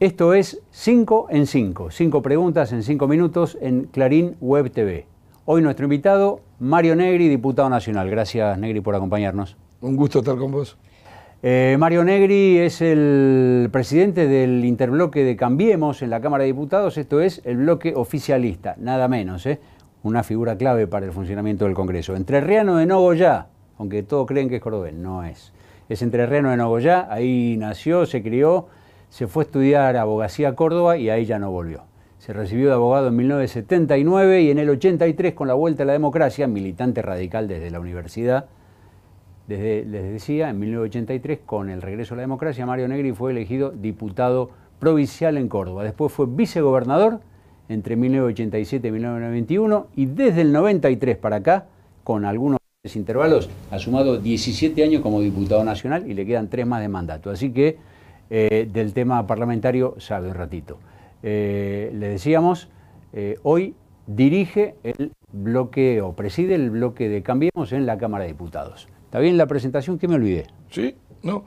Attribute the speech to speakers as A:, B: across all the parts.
A: Esto es 5 en 5, 5 preguntas en 5 minutos en Clarín Web TV. Hoy nuestro invitado, Mario Negri, diputado nacional. Gracias Negri por acompañarnos. Un gusto estar con vos. Eh, Mario Negri es el presidente del interbloque de Cambiemos en la Cámara de Diputados, esto es el bloque oficialista, nada menos, ¿eh? una figura clave para el funcionamiento del Congreso. Entrerriano de Nogoyá, aunque todos creen que es cordobés, no es. Es entrerriano de Nogoyá, ahí nació, se crió se fue a estudiar abogacía a Córdoba y ahí ya no volvió. Se recibió de abogado en 1979 y en el 83, con la vuelta a la democracia, militante radical desde la universidad, desde, les decía, en 1983, con el regreso a la democracia, Mario Negri fue elegido diputado provincial en Córdoba. Después fue vicegobernador entre 1987 y 1991 y desde el 93 para acá, con algunos intervalos, ha sumado 17 años como diputado nacional y le quedan tres más de mandato. Así que eh, del tema parlamentario sabe un ratito. Eh, le decíamos, eh, hoy dirige el bloque o preside el bloque de Cambiemos en la Cámara de Diputados. ¿Está bien la presentación? que me olvidé? Sí, no.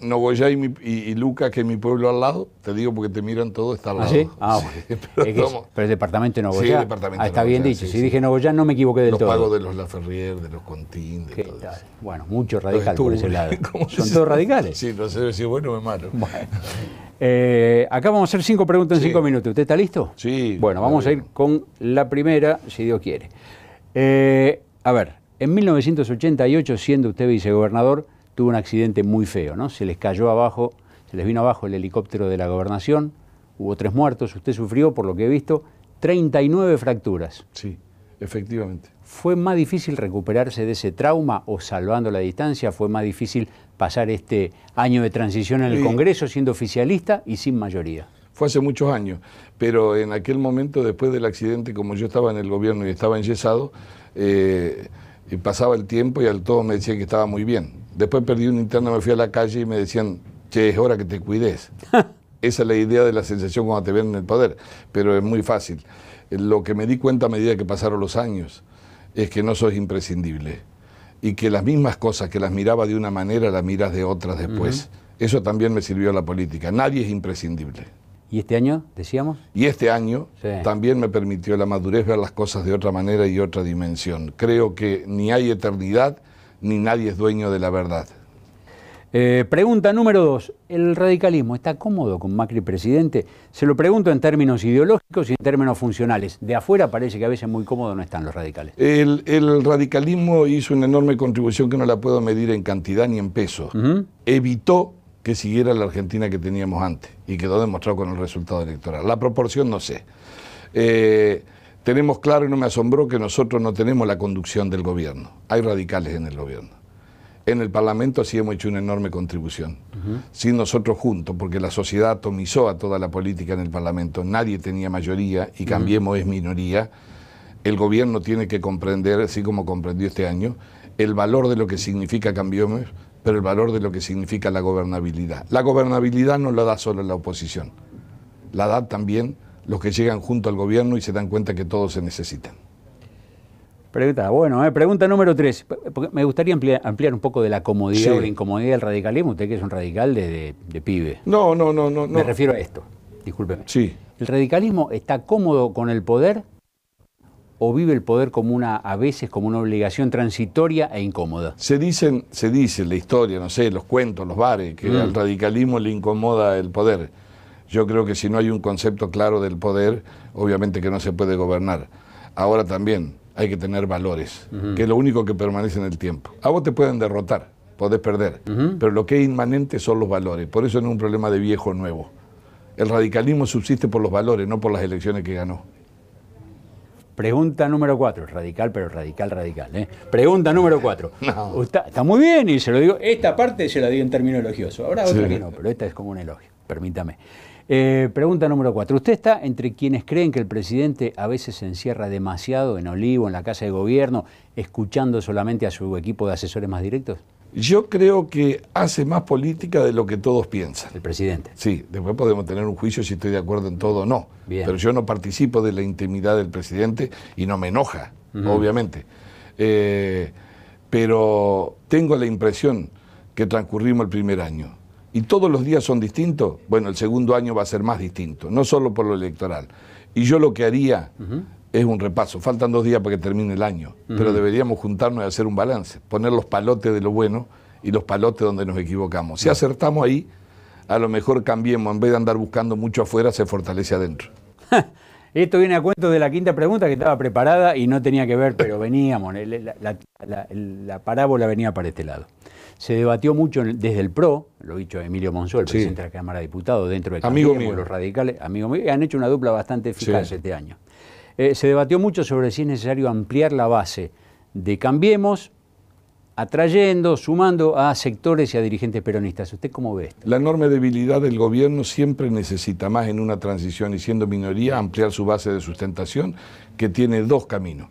A: Novoya y, Lucas, Luca, que es mi
B: pueblo al lado, te digo porque te miran todo, está al ¿Ah, lado. ¿Ah, sí? Ah, pero,
A: es departamento de Sí, departamento ah, está bien dicho. si dije Novoya, no me equivoqué del todo. Los pagos
B: de los Laferrier, de los Contín, de todo Bueno,
A: mucho radicales. por ese lado. ¿Son todos radicales?
B: Sí, entonces si bueno malo. Bueno.
A: Eh, acá vamos a hacer cinco preguntas en cinco minutos. ¿Usted está listo? Sí. Bueno, vamos a ir con la primera, si Dios quiere. Eh, a ver, en 1988, siendo usted vicegobernador, tuvo un accidente muy feo, ¿no? Se les cayó abajo, se les vino abajo el helicóptero de la gobernación, hubo tres muertos, usted sufrió, por lo que he visto, 39 fracturas. Sí, efectivamente. ¿Fue más difícil recuperarse de ese trauma o salvando la distancia? ¿Fue más difícil pasar este año de transición en el Congreso siendo oficialista y sin mayoría? Fue hace muchos años, pero en aquel momento, después del accidente,
B: como yo estaba en el gobierno y estaba enyesado, eh, pasaba el tiempo y al todo me decía que estaba muy bien Después perdí un interno, me fui a la calle y me decían, che, es hora que te cuides. Esa es la idea de la sensación cuando te ven en el poder, pero es muy fácil. Lo que me di cuenta a medida que pasaron los años es que no sos imprescindible y que las mismas cosas que las miraba de una manera las miras de otras después. Eso también me sirvió a la política. Nadie es imprescindible. ¿Y este año, decíamos? Y este año también me permitió la madurez ver las cosas de otra manera y otra dimensión. Creo que ni hay eternidad ni
A: nadie es dueño de la verdad. Eh, pregunta número dos. ¿El radicalismo está cómodo con Macri presidente? Se lo pregunto en términos ideológicos y en términos funcionales. De afuera parece que a veces muy cómodo no están los radicales.
B: El, radicalismo hizo una enorme contribución que no la puedo medir en cantidad ni en peso. Evitó que siguiera la Argentina que teníamos antes y quedó demostrado con el resultado electoral. La proporción no sé. Eh, tenemos claro y no me asombró que nosotros no tenemos la conducción del gobierno. Hay radicales en el gobierno. En el Parlamento sí hemos hecho una enorme contribución. Sin nosotros juntos, porque la sociedad atomizó a toda la política en el Parlamento. Nadie tenía mayoría y Cambiemos es minoría. El gobierno tiene que comprender, así como comprendió este año, el valor de lo que significa Cambiemos, pero el valor de lo que significa la gobernabilidad. La gobernabilidad no la da solo la oposición, la da también los que llegan junto al gobierno y se dan cuenta que todos se necesitan.
A: Pregunta, bueno, eh, pregunta número tres. Me gustaría ampliar, un poco de la comodidad o la incomodidad del radicalismo. Usted que es un radical de, pibe. No, no, no, no. Me refiero a esto. Discúlpeme. Sí. ¿El radicalismo está cómodo con el poder o vive el poder como una, a veces como una obligación transitoria e incómoda? Se
B: dicen, se dice en la historia, no sé, los cuentos, los bares, que el mm. al radicalismo le incomoda el poder. Yo creo que si no hay un concepto claro del poder, obviamente que no se puede gobernar. Ahora también hay que tener valores, que es lo único que permanece en el tiempo. A vos te pueden derrotar, podés perder, pero lo que es inmanente son los valores. Por eso no es un problema de viejo o
A: nuevo. El radicalismo subsiste por los valores, no por las elecciones que ganó. Pregunta número cuatro, radical, pero radical, radical. ¿eh? Pregunta número cuatro. Está, muy bien y se lo digo. Esta parte se la digo en términos elogiosos. Ahora otra que no, pero esta es como un elogio, permítame. Eh, pregunta número cuatro. ¿Usted está entre quienes creen que el presidente a veces se encierra demasiado en Olivo, en la Casa de Gobierno, escuchando solamente a su equipo de asesores más directos? Yo creo que hace más política de lo que todos piensan. El presidente. Sí,
B: después podemos tener un juicio si estoy de acuerdo en todo o no. Pero yo no participo de la intimidad del presidente y no me enoja, obviamente. Eh, pero tengo la impresión que transcurrimos el primer año y todos los días son distintos, bueno, el segundo año va a ser más distinto, no solo por lo electoral. Y yo lo que haría es un repaso, faltan dos días para que termine el año, pero deberíamos juntarnos y hacer un balance, poner los palotes de lo bueno y los palotes donde nos equivocamos. Si acertamos ahí, a lo mejor cambiemos,
A: en vez de andar buscando mucho afuera, se
B: fortalece adentro.
A: Esto viene a cuento de la quinta pregunta que estaba preparada y no tenía que ver, pero veníamos, la parábola venía para este lado se debatió mucho desde el PRO, lo dicho Emilio Monzó, el presidente de la Cámara de Diputados, dentro de Cambiemos, los radicales, amigo mío, han hecho una dupla bastante eficaz este año. Eh, se debatió mucho sobre si es necesario ampliar la base de Cambiemos, atrayendo, sumando a sectores y a dirigentes peronistas. ¿Usted cómo ve esto? La enorme debilidad del gobierno
B: siempre necesita más en una transición y siendo minoría ampliar su base de sustentación, que tiene dos caminos.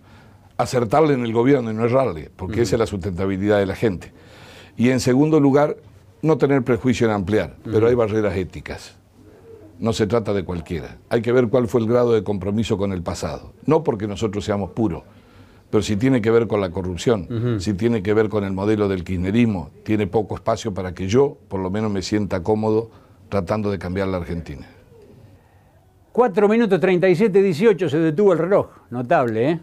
B: Acertarle en el gobierno y no errarle, porque esa es la sustentabilidad de la gente. Y en segundo lugar, no tener prejuicio en ampliar, pero hay barreras éticas. No se trata de cualquiera. Hay que ver cuál fue el grado de compromiso con el pasado. No porque nosotros seamos puros, pero si tiene que ver con la corrupción, si tiene que ver con el modelo del kirchnerismo, tiene poco espacio para que yo, por lo menos, me sienta cómodo tratando de cambiar
A: la Argentina. 4 minutos 37, 18 se detuvo el reloj. Notable, ¿eh?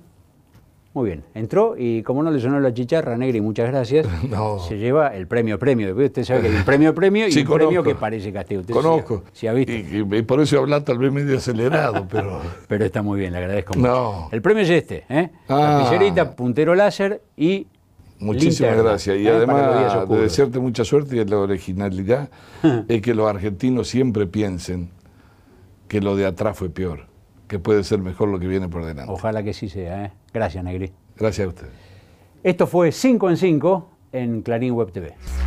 A: Muy bien, entró y como no le sonó la chicharra, negra y muchas gracias, se lleva el premio premio. Usted sabe que es un premio premio y el premio que parece castigo. Usted conozco. Y, por eso habla tal vez medio acelerado, pero... pero está muy bien, le agradezco mucho. El premio es este, ¿eh? la ah. puntero láser y Muchísimas gracias. Y ¿eh? además de desearte
B: mucha suerte y la originalidad es que los argentinos siempre
A: piensen que lo de atrás fue peor que puede ser mejor lo que viene por delante. Ojalá que sí sea. ¿eh? Gracias, Negri. Gracias a ustedes. Esto fue 5 en 5 en Clarín Web TV.